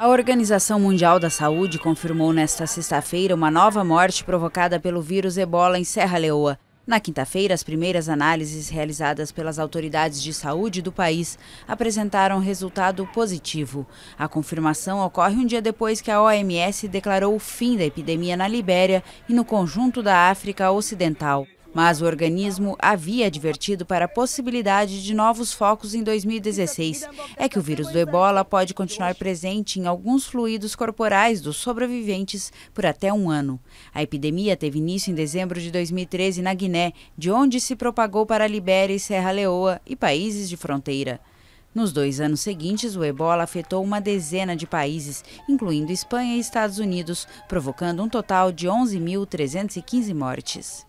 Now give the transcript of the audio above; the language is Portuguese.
A Organização Mundial da Saúde confirmou nesta sexta-feira uma nova morte provocada pelo vírus ebola em Serra Leoa. Na quinta-feira, as primeiras análises realizadas pelas autoridades de saúde do país apresentaram resultado positivo. A confirmação ocorre um dia depois que a OMS declarou o fim da epidemia na Libéria e no conjunto da África Ocidental mas o organismo havia advertido para a possibilidade de novos focos em 2016. É que o vírus do ebola pode continuar presente em alguns fluidos corporais dos sobreviventes por até um ano. A epidemia teve início em dezembro de 2013 na Guiné, de onde se propagou para a Libéria e Serra Leoa e países de fronteira. Nos dois anos seguintes, o ebola afetou uma dezena de países, incluindo Espanha e Estados Unidos, provocando um total de 11.315 mortes.